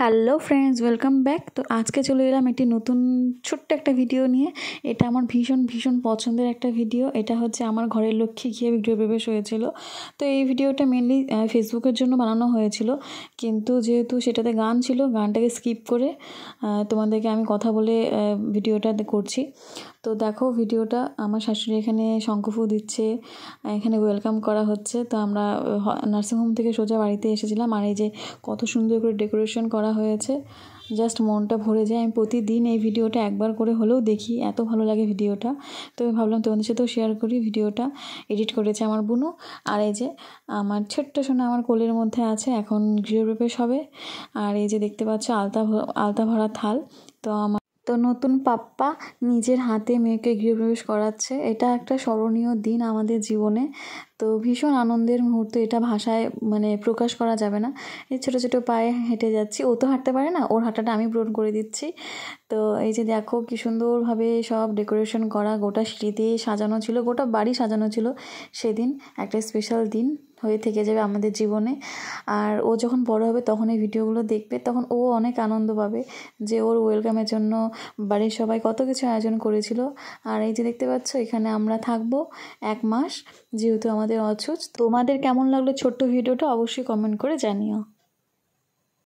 hello friends welcome back তো আজকে চলে এলাম একটি নতুন ছোট্ট একটা ভিডিও নিয়ে এটা আমার ভীষণ ভীষণ পছন্দের একটা ভিডিও এটা হচ্ছে আমার ঘরের লক্ষ্মী গিয়ে ভিডিও প্রবেশ হয়েছিল তো এই ভিডিওটা মেনলি ফেসবুকের জন্য বানানো হয়েছিল কিন্তু যেহেতু সেটাতে গান ছিল গানটাকে স্কিপ করে তোমাদেরকে আমি কথা বলে ভিডিওটা করছি তো দেখো ভিডিওটা আমার শাশুড়ি এখানে শঙ্কফু দিচ্ছে এখানে ওয়েলকাম করা হচ্ছে তো আমরা নার্সিংহোম থেকে সোজা বাড়িতে এসেছিলাম আর এই যে কত সুন্দর করে ডেকোরেশন করা করা হয়েছে জাস্ট মনটা ভরে যায় আমি প্রতিদিন এই ভিডিওটা একবার করে হলেও দেখি এত ভালো লাগে ভিডিওটা তো আমি ভাবলাম তোমাদের সাথেও শেয়ার করি ভিডিওটা এডিট করেছে আমার বুনু আর এই যে আমার ছোট্ট সোনা আমার কোলের মধ্যে আছে এখন গৃহপ্রবেশ হবে আর এই যে দেখতে পাচ্ছ আলতা আলতা ভরা থাল তো আমার তো নতুন পাপ্পা নিজের হাতে মেয়েকে গৃহপ্রবেশ করাচ্ছে এটা একটা স্মরণীয় দিন আমাদের জীবনে তো ভীষণ আনন্দের মুহূর্ত এটা ভাষায় মানে প্রকাশ করা যাবে না এই ছোটো ছোটো পায়ে হেঁটে যাচ্ছি ও তো হাঁটতে পারে না ওর হাঁটাটা আমি পূরণ করে দিচ্ছি তো এই যে দেখো কি সুন্দরভাবে সব ডেকোরেশন করা গোটা সিঁড়ি দিয়ে সাজানো ছিল গোটা বাড়ি সাজানো ছিল সেদিন একটা স্পেশাল দিন হয়ে থেকে যাবে আমাদের জীবনে আর ও যখন বড় হবে তখন এই ভিডিওগুলো দেখবে তখন ও অনেক আনন্দ পাবে যে ওর ওয়েলকামের জন্য বাড়ির সবাই কত কিছু আয়োজন করেছিল আর এই যে দেখতে পাচ্ছ এখানে আমরা থাকবো এক মাস যেহেতু আমাদের অছুচ তোমাদের কেমন লাগলো ছোট্ট ভিডিওটা অবশ্যই কমেন্ট করে জানিও